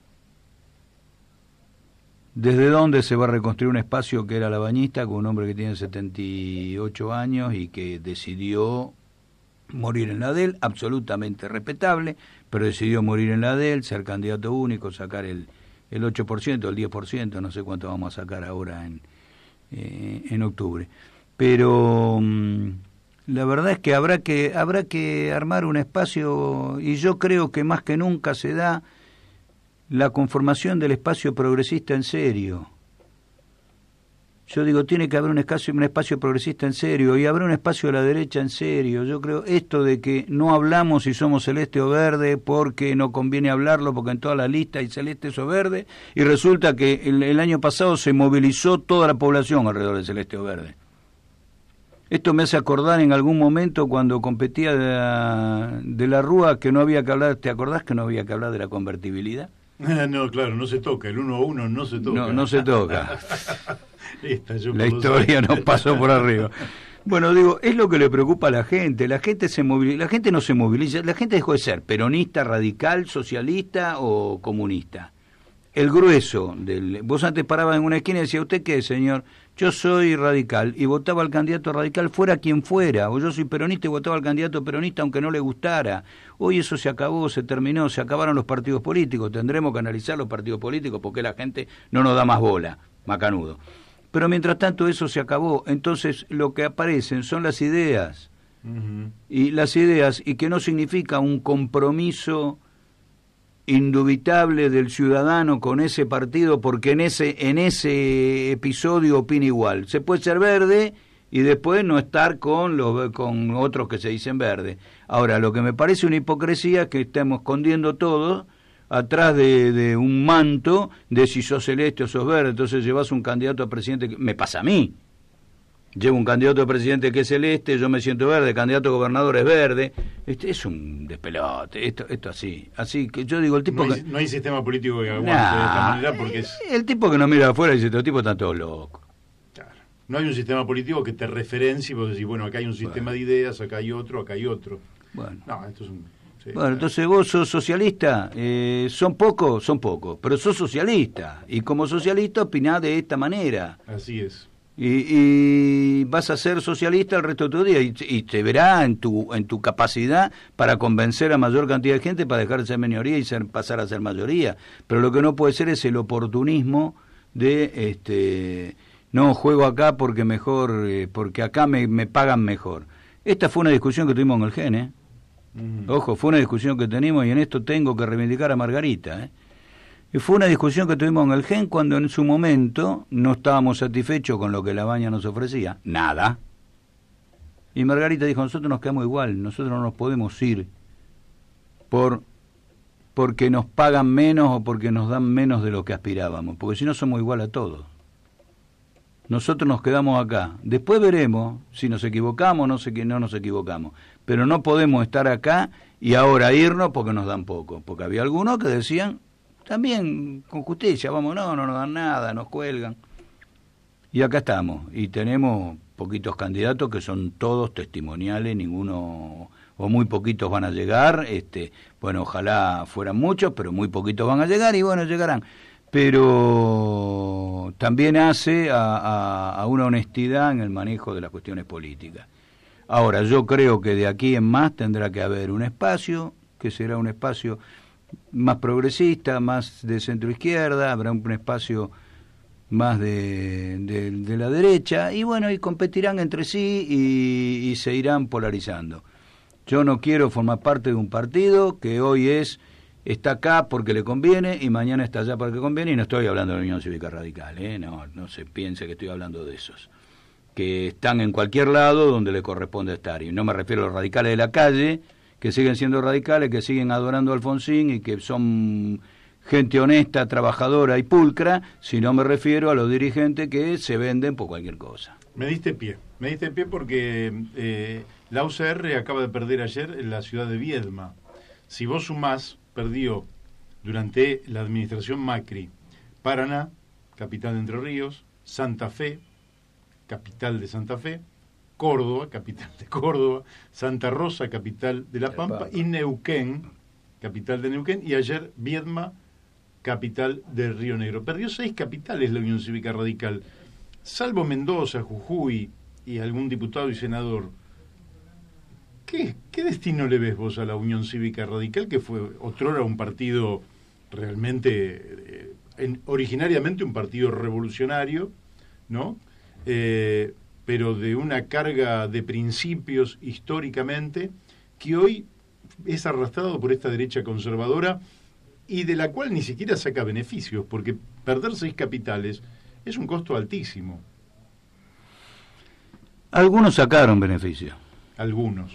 ¿Desde dónde se va a reconstruir un espacio que era la bañista con un hombre que tiene 78 años y que decidió morir en la DEL? Absolutamente respetable, pero decidió morir en la DEL, ser candidato único, sacar el, el 8%, el 10%, no sé cuánto vamos a sacar ahora en, eh, octubre. Pero mm, la verdad es que habrá que habrá que armar un espacio y yo creo que más que nunca se da la conformación del espacio progresista en serio. Yo digo, tiene que haber un espacio, un espacio progresista en serio y habrá un espacio de la derecha en serio. Yo creo esto de que no hablamos si somos celeste o verde porque no conviene hablarlo porque en toda la lista hay celeste o verde y resulta que el, año pasado se movilizó toda la población alrededor del celeste o verde. Esto me hace acordar en algún momento cuando competía de la, de la Rúa que no había que hablar, ¿te acordás que no había que hablar de la convertibilidad? <laughs> No, claro, no se toca, el uno a uno no se toca. No, no se toca. <laughs> la historia nos pasó por arriba. Bueno, digo, es lo que le preocupa a la gente. La gente se la gente no se moviliza, la gente dejó de ser peronista, radical, socialista o comunista el grueso del... Vos antes parabas en una esquina y decías ¿usted qué, señor? Yo soy radical y votaba al candidato radical fuera quien fuera, o yo soy peronista y votaba al candidato peronista aunque no le gustara. Hoy eso se acabó, se terminó, se acabaron los partidos políticos, tendremos que analizar los partidos políticos porque la gente no nos da más bola, macanudo. Pero mientras tanto eso se acabó, entonces lo que aparecen son las ideas. Y las ideas, y que no significa un compromiso indubitable del ciudadano con ese partido porque en ese en ese episodio opina igual. Se puede ser verde y después no estar con los con otros que se dicen verde. Ahora, lo que me parece una hipocresía es que estemos escondiendo todo atrás de, de un manto de si sos celeste o sos verde, entonces llevas un candidato a presidente que me pasa a mí llevo un candidato a presidente que es celeste, yo me siento verde, candidato a gobernador es verde. Este es un despelote, esto, esto así. Así que yo digo, el tipo no hay, que... no hay sistema político que aguante de esta manera porque El tipo que no mira afuera dice, estos tipo están todos locos. No hay un sistema político que te referencie y vos decís, bueno, acá hay un sistema de ideas, acá hay otro, acá hay otro. Bueno. entonces vos sos socialista, eh, son pocos, son pocos, pero sos socialista y como socialista opinás de esta manera. Así es y, vas a ser socialista el resto de tu día y, te verá en tu en tu capacidad para convencer a mayor cantidad de gente para dejar de ser minoría y pasar a ser mayoría pero lo que no puede ser es el oportunismo de este no juego acá porque mejor eh, porque acá me, pagan mejor esta fue una discusión que tuvimos en el gen ¿eh? mm. ojo fue una discusión que tenemos y en esto tengo que reivindicar a Margarita ¿eh? fue una discusión que tuvimos en el GEN cuando en su momento no estábamos satisfechos con lo que la baña nos ofrecía, nada. Y Margarita dijo, nosotros nos quedamos igual, nosotros no nos podemos ir por porque nos pagan menos o porque nos dan menos de lo que aspirábamos, porque si no somos igual a todos. Nosotros nos quedamos acá. Después veremos si nos equivocamos o sé quién no nos equivocamos. Pero no podemos estar acá y ahora irnos porque nos dan poco. Porque había algunos que decían, también con justicia, vamos, no, no nos dan nada, nos cuelgan. Y acá estamos, y tenemos poquitos candidatos que son todos testimoniales, ninguno o muy poquitos van a llegar, este, bueno, ojalá fueran muchos, pero muy poquitos van a llegar y bueno, llegarán. Pero también hace a, a una honestidad en el manejo de las cuestiones políticas. Ahora, yo creo que de aquí en más tendrá que haber un espacio, que será un espacio más progresista, más de centro izquierda, habrá un espacio más de, la derecha, y bueno, y competirán entre sí y, se irán polarizando. Yo no quiero formar parte de un partido que hoy es está acá porque le conviene y mañana está allá porque conviene, y no estoy hablando de la Unión Cívica Radical, ¿eh? no, no se piense que estoy hablando de esos, que están en cualquier lado donde le corresponde estar, y no me refiero a los radicales de la calle, que siguen siendo radicales, que siguen adorando a Alfonsín y que son gente honesta, trabajadora y pulcra, si no me refiero a los dirigentes que se venden por cualquier cosa. Me diste pie, me diste pie porque eh, la UCR acaba de perder ayer en la ciudad de Viedma. Si vos sumás, perdió durante la administración Macri Paraná, capital de Entre Ríos, Santa Fe, capital de Santa Fe, Córdoba, capital de Córdoba, Santa Rosa, capital de La Pampa, y Neuquén, capital de Neuquén, y ayer Viedma, capital del Río Negro. Perdió seis capitales la Unión Cívica Radical, salvo Mendoza, Jujuy y algún diputado y senador. ¿Qué, destino le ves vos a la Unión Cívica Radical, que fue otrora un partido realmente, eh, originariamente un partido revolucionario, ¿no? Eh, pero de una carga de principios históricamente que hoy es arrastrado por esta derecha conservadora y de la cual ni siquiera saca beneficios, porque perder seis capitales es un costo altísimo. Algunos sacaron beneficio. Algunos.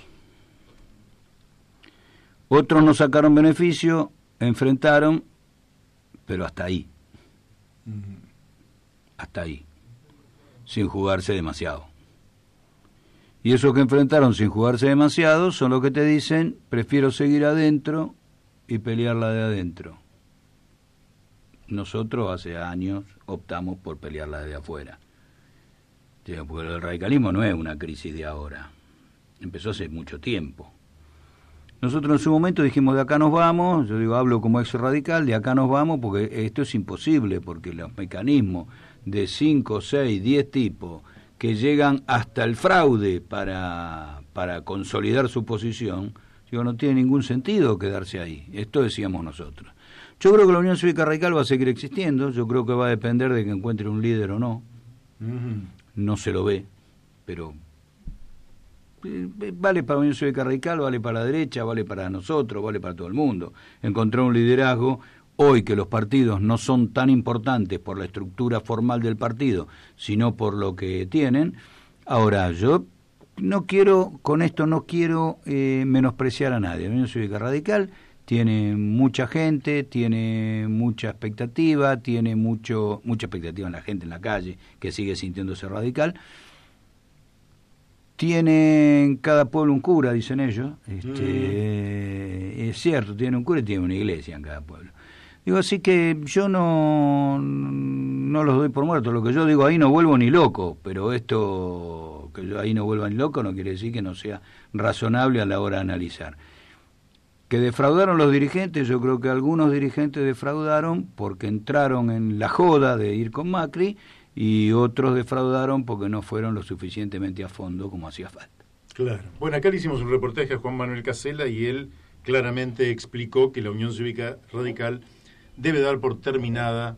Otros no sacaron beneficio, enfrentaron, pero hasta ahí. Hasta ahí sin jugarse demasiado. Y esos que enfrentaron sin jugarse demasiado son los que te dicen, prefiero seguir adentro y pelearla de adentro. Nosotros hace años optamos por pelearla de afuera. Porque el radicalismo no es una crisis de ahora, empezó hace mucho tiempo. Nosotros en su momento dijimos, de acá nos vamos, yo digo, hablo como ex radical, de acá nos vamos porque esto es imposible, porque los mecanismos de 5, 6, 10 tipos que llegan hasta el fraude para, para consolidar su posición, digo, no tiene ningún sentido quedarse ahí. Esto decíamos nosotros. Yo creo que la Unión Cívica Radical va a seguir existiendo, yo creo que va a depender de que encuentre un líder o no. No se lo ve, pero eh, vale para la Unión Cívica Radical, vale para la derecha, vale para nosotros, vale para todo el mundo. Encontrar un liderazgo, hoy que los partidos no son tan importantes por la estructura formal del partido, sino por lo que tienen. Ahora, yo no quiero, con esto no quiero eh, menospreciar a nadie. Yo soy radical, tiene mucha gente, tiene mucha expectativa, tiene mucho, mucha expectativa en la gente en la calle que sigue sintiéndose radical. Tiene en cada pueblo un cura, dicen ellos. Este, mm. eh, es cierto, tiene un cura y tiene una iglesia en cada pueblo. Digo, así que yo no, no los doy por muertos. Lo que yo digo, ahí no vuelvo ni loco, pero esto, que ahí no vuelva ni loco, no quiere decir que no sea razonable a la hora de analizar. Que defraudaron los dirigentes, yo creo que algunos dirigentes defraudaron porque entraron en la joda de ir con Macri y otros defraudaron porque no fueron lo suficientemente a fondo como hacía falta. Claro. Bueno, acá le hicimos un reportaje a Juan Manuel Casella y él claramente explicó que la Unión Cívica Radical debe dar por terminada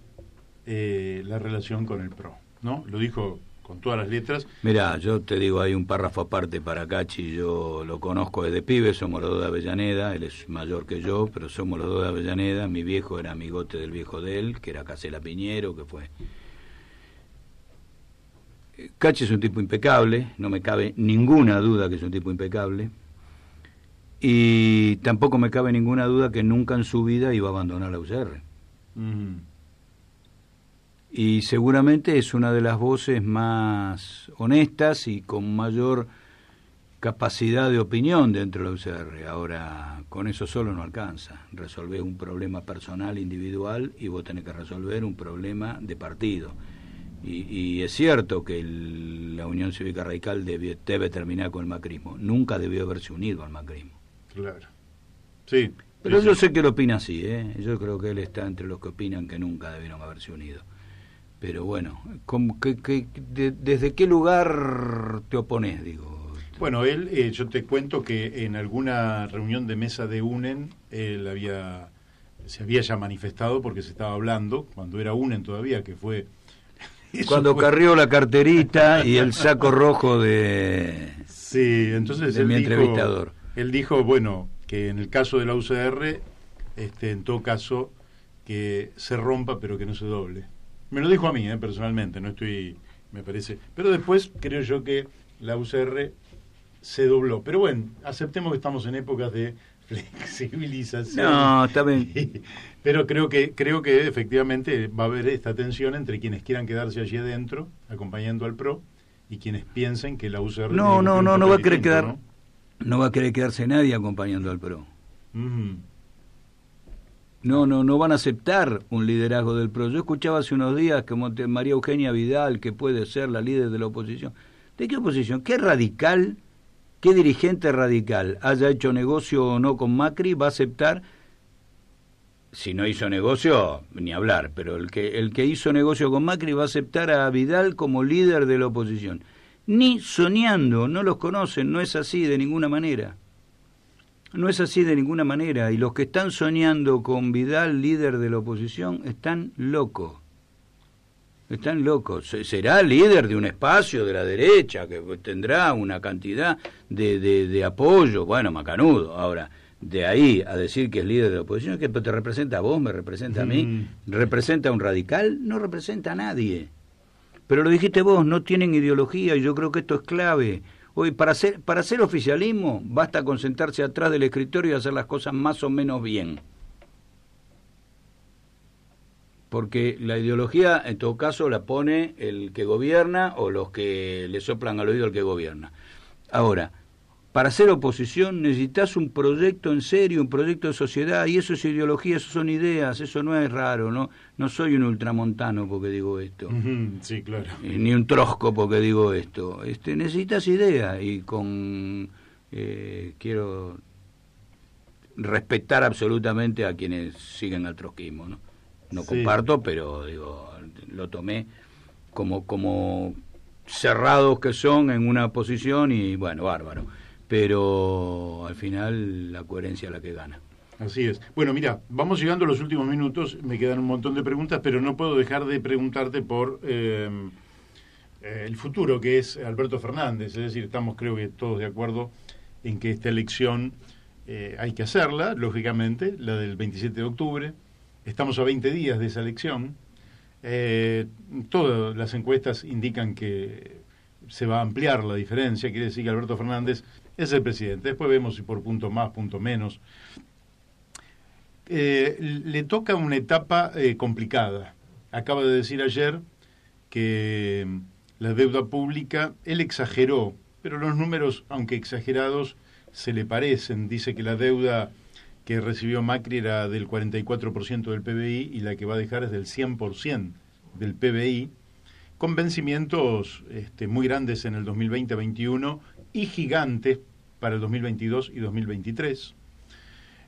eh, la relación con el PRO. ¿no? Lo dijo con todas las letras. Mira, yo te digo, hay un párrafo aparte para Cachi, yo lo conozco desde pibe, somos los dos de Avellaneda, él es mayor que yo, pero somos los dos de Avellaneda, mi viejo era amigote del viejo de él, que era Casela Piñero, que fue... Cachi es un tipo impecable, no me cabe ninguna duda que es un tipo impecable, y tampoco me cabe ninguna duda que nunca en su vida iba a abandonar la UCR. Y seguramente es una de las voces más honestas y con mayor capacidad de opinión dentro de la UCR. Ahora, con eso solo no alcanza. Resolvés un problema personal, individual, y vos tenés que resolver un problema de partido. Y, es cierto que la Unión Cívica Radical debe, debe terminar con el macrismo. Nunca debió haberse unido al macrismo. Claro. Sí. Pero yo sé que él opina así, ¿eh? Yo creo que él está entre los que opinan que nunca debieron haberse unido. Pero bueno, que, ¿desde qué lugar te opones, digo? Bueno, él, eh, yo te cuento que en alguna reunión de mesa de UNEN, él había, se había ya manifestado porque se estaba hablando, cuando era UNEN todavía, que fue... <laughs> Cuando carrió la carterita y el saco rojo de, sí, entonces mi entrevistador. Él dijo, bueno, que en el caso de la UCR, este, en todo caso, que se rompa pero que no se doble. Me lo dijo a mí, eh, personalmente, no estoy, me parece. Pero después creo yo que la UCR se dobló. Pero bueno, aceptemos que estamos en épocas de <laughs> flexibilización. No, está bien. <laughs> Pero creo que, creo que efectivamente va a haber esta tensión entre quienes quieran quedarse allí adentro, acompañando al PRO, y quienes piensen que la UCR... No, no, no, no va a querer quedar no va a querer quedarse nadie acompañando al PRO. No, no, no van a aceptar un liderazgo del PRO. Yo escuchaba hace unos días que Monte María Eugenia Vidal, que puede ser la líder de la oposición. ¿De qué oposición? ¿Qué radical, qué dirigente radical haya hecho negocio o no con Macri va a aceptar? Si no hizo negocio, ni hablar, pero el que, el que hizo negocio con Macri va a aceptar a Vidal como líder de la oposición ni soñando, no los conocen, no es así de ninguna manera. No es así de ninguna manera, y los que están soñando con Vidal, líder de la oposición, están locos. Están locos. Será líder de un espacio de la derecha que tendrá una cantidad de, de, de apoyo. Bueno, macanudo. Ahora, de ahí a decir que es líder de la oposición, que te representa a vos, me representa a mí, mm. representa a un radical, no representa a nadie. Pero lo dijiste vos, no tienen ideología y yo creo que esto es clave. Hoy, para hacer, para hacer oficialismo, basta con sentarse atrás del escritorio y hacer las cosas más o menos bien. Porque la ideología, en todo caso, la pone el que gobierna o los que le soplan al oído al que gobierna. Ahora, para hacer oposición necesitas un proyecto en serio, un proyecto de sociedad, y eso es ideología, eso son ideas, eso no es raro, ¿no? No soy un ultramontano porque digo esto. Sí, claro. Eh, ni un trosco porque digo esto. Este, necesitas ideas y con... Eh, quiero respetar absolutamente a quienes siguen al trotskismo, ¿no? No comparto, pero digo, lo tomé como, como cerrados que son en una posición y bueno, bárbaro pero al final la coherencia es la que gana. Así es. Bueno, mira, vamos llegando a los últimos minutos, me quedan un montón de preguntas, pero no puedo dejar de preguntarte por em, eh, el futuro, que es Alberto Fernández. Es decir, estamos creo que todos de acuerdo en que esta elección eh, hay que hacerla, lógicamente, la del 27 de octubre. Estamos a 20 días de esa elección. Eh, todas las encuestas indican que se va a ampliar la diferencia, quiere decir que Alberto Fernández es el presidente. Después vemos si por punto más, punto menos. Eh, le toca una etapa eh, complicada. Acaba de decir ayer que mm, la deuda pública, él exageró, pero los números, aunque exagerados, se le parecen. Dice que la deuda que recibió Macri era del 44% del PBI y la que va a dejar es del 100% del PBI con vencimientos este, muy grandes en el 2020-21 y gigantes para el 2022 y 2023.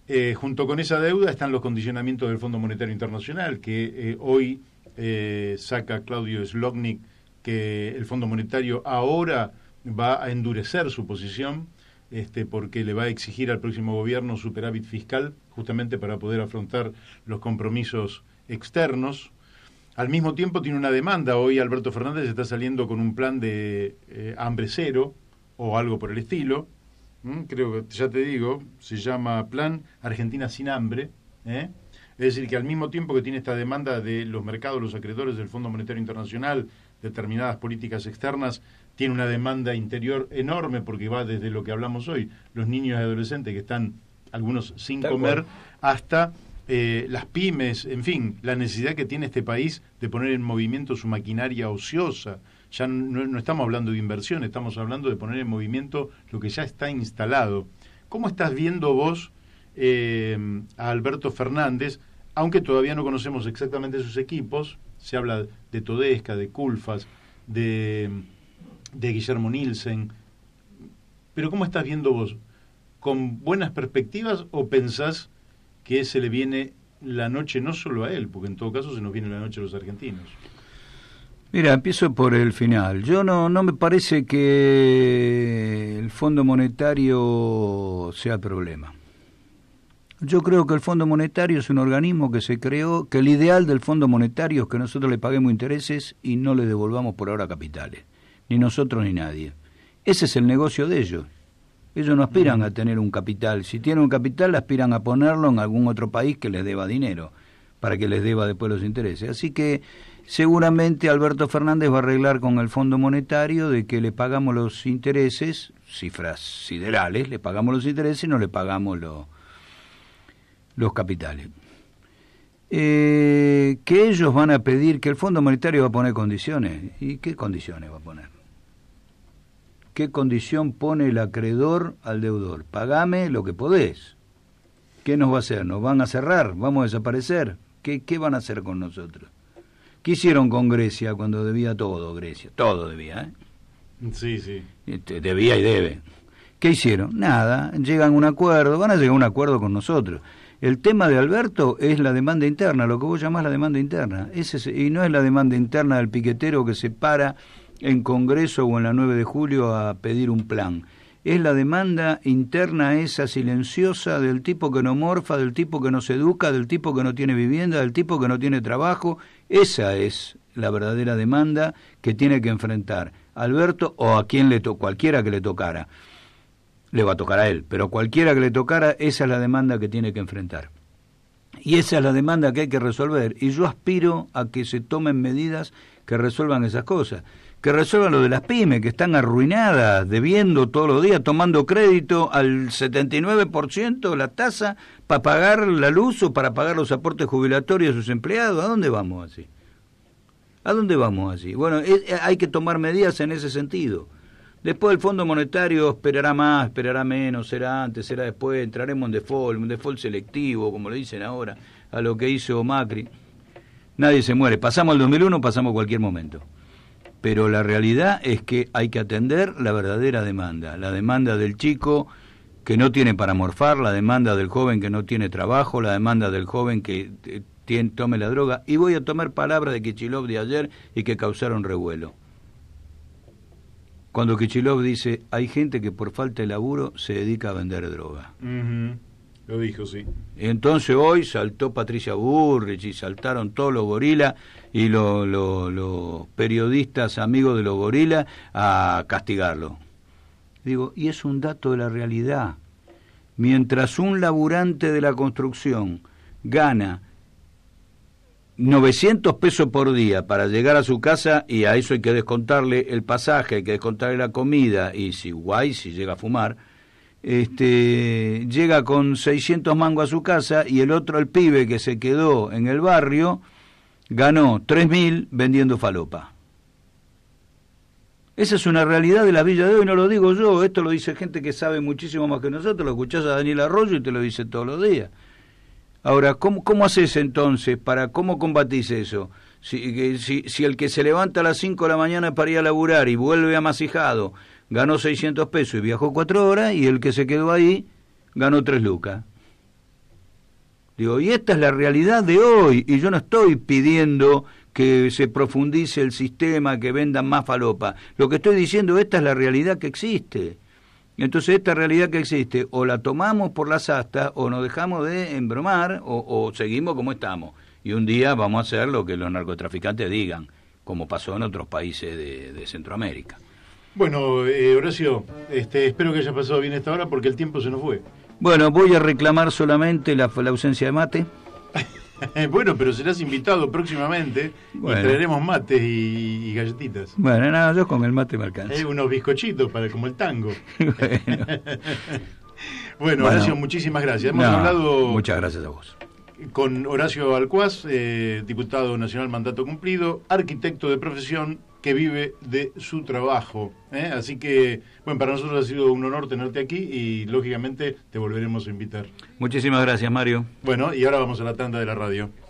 Eh, junto con esa deuda están los condicionamientos del Fondo Monetario Internacional, que eh, hoy eh, saca Claudio Slognik que el Fondo Monetario ahora va a endurecer su posición este, porque le va a exigir al próximo gobierno superávit fiscal justamente para poder afrontar los compromisos externos. Al mismo tiempo tiene una demanda. Hoy Alberto Fernández está saliendo con un plan de eh, hambre cero o algo por el estilo. Creo que ya te digo, se llama Plan Argentina sin hambre. ¿eh? Es decir, que al mismo tiempo que tiene esta demanda de los mercados, los acreedores del Fondo Monetario Internacional, determinadas políticas externas, tiene una demanda interior enorme porque va desde lo que hablamos hoy, los niños y adolescentes que están algunos sin comer, hasta eh, las pymes, en fin, la necesidad que tiene este país de poner en movimiento su maquinaria ociosa. Ya no, estamos hablando de inversión, estamos hablando de poner en movimiento lo que ya está instalado. ¿Cómo estás viendo vos eh, a Alberto Fernández, aunque todavía no conocemos exactamente sus equipos? Se habla de Todesca, de Culfas, de, de Guillermo Nielsen. Pero ¿cómo estás viendo vos? ¿Con buenas perspectivas o pensás que se le viene la noche no solo a él, porque en todo caso se nos viene la noche a los argentinos. Mira, empiezo por el final. Yo no, no me parece que el Fondo Monetario sea problema. Yo creo que el Fondo Monetario es un organismo que se creó, que el ideal del Fondo Monetario es que nosotros le paguemos intereses y no le devolvamos por ahora capitales, ni nosotros ni nadie. Ese es el negocio de ellos. Ellos no aspiran a tener un capital. Si tienen un capital, aspiran a ponerlo en algún otro país que les deba dinero, para que les deba después los intereses. Así que seguramente Alberto Fernández va a arreglar con el Fondo Monetario de que le pagamos los intereses, cifras siderales, le pagamos los intereses y no le pagamos los capitales. ¿Qué eh, que ellos van a pedir que el Fondo Monetario va a poner condiciones. ¿Y qué condiciones va a poner? qué condición pone el acreedor al deudor. Pagame lo que podés. ¿Qué nos va a hacer? ¿Nos van a cerrar? ¿Vamos a desaparecer? ¿Qué, qué van a hacer con nosotros? ¿Qué hicieron con Grecia cuando debía todo Grecia? Todo debía, ¿eh? Sí, sí. Este, debía y debe. ¿Qué hicieron? Nada, llegan a un acuerdo, van a llegar a un acuerdo con nosotros. El tema de Alberto es la demanda interna, lo que vos llamás la demanda interna. Ese y no es la demanda interna del piquetero que se para en Congreso o en la 9 de julio a pedir un plan. Es la demanda interna esa silenciosa del tipo que no morfa, del tipo que no se educa, del tipo que no tiene vivienda, del tipo que no tiene trabajo. Esa es la verdadera demanda que tiene que enfrentar Alberto o a quien le to cualquiera que le tocara. Le va a tocar a él, pero cualquiera que le tocara, esa es la demanda que tiene que enfrentar. Y esa es la demanda que hay que resolver. Y yo aspiro a que se tomen medidas que resuelvan esas cosas que resuelvan lo de las pymes, que están arruinadas, debiendo todos los días, tomando crédito al 79% la tasa para pagar la luz o para pagar los aportes jubilatorios de sus empleados. ¿A dónde vamos así? ¿A dónde vamos así? Bueno, eh, hay que tomar medidas en ese sentido. Después el Fondo Monetario esperará más, esperará menos, será antes, será después, entraremos en default, un default selectivo, como le dicen ahora, a lo que hizo Macri. Nadie se muere, pasamos el 2001, pasamos cualquier momento pero la realidad es que hay que atender la verdadera demanda, la demanda del chico que no tiene para morfar, la demanda del joven que no tiene trabajo, la demanda del joven que eh, tiene, tome la droga. Y voy a tomar palabras de Kichilov de ayer y que causaron revuelo. Cuando Kichilov dice, hay gente que por falta de laburo se dedica a vender droga. Lo dijo, sí. Entonces hoy saltó Patricia Burrich y saltaron todos los gorilas y los, periodistas amigos de los gorilas a castigarlo. Digo, y es un dato de la realidad. Mientras un laburante de la construcción gana 900 pesos por día para llegar a su casa y a eso hay que descontarle el pasaje, hay que descontarle la comida y si guay, si llega a fumar, este, llega con 600 mangos a su casa y el otro, el pibe que se quedó en el barrio, ganó 3.000 vendiendo falopa. Esa es una realidad de la villa de hoy, no lo digo yo, esto lo dice gente que sabe muchísimo más que nosotros, lo escuchás a Daniel Arroyo y te lo dice todos los días. Ahora, ¿cómo, haces entonces para cómo combatís eso? Si, si, el que se levanta a las 5 de la mañana para ir a laburar y vuelve amasijado, ganó 600 pesos y viajó cuatro horas, y el que se quedó ahí ganó 3 lucas. Digo, y esta es la realidad de hoy, y yo no estoy pidiendo que se profundice el sistema, que vendan más falopa. Lo que estoy diciendo, esta es la realidad que existe. Entonces, esta realidad que existe, o la tomamos por las astas, o nos dejamos de embromar, o, seguimos como estamos. Y un día vamos a hacer lo que los narcotraficantes digan, como pasó en otros países de Centroamérica. Bueno, eh, Horacio, este, espero que haya pasado bien esta hora porque el tiempo se nos fue. Bueno, voy a reclamar solamente la, la ausencia de mate. <laughs> bueno, pero serás invitado próximamente y traeremos mates y, galletitas. Bueno, nada, yo con el mate me alcanza. Eh, unos bizcochitos para como el tango. <laughs> <laughs> bueno. Horacio, muchísimas gracias. Hemos hablado. Muchas gracias a vos con Horacio Alcuaz, eh, diputado nacional mandato cumplido, arquitecto de profesión, que vive de su trabajo. ¿eh? Así que, bueno, para nosotros ha sido un honor tenerte aquí y lógicamente te volveremos a invitar. Muchísimas gracias, Mario. Bueno, y ahora vamos a la tanda de la radio.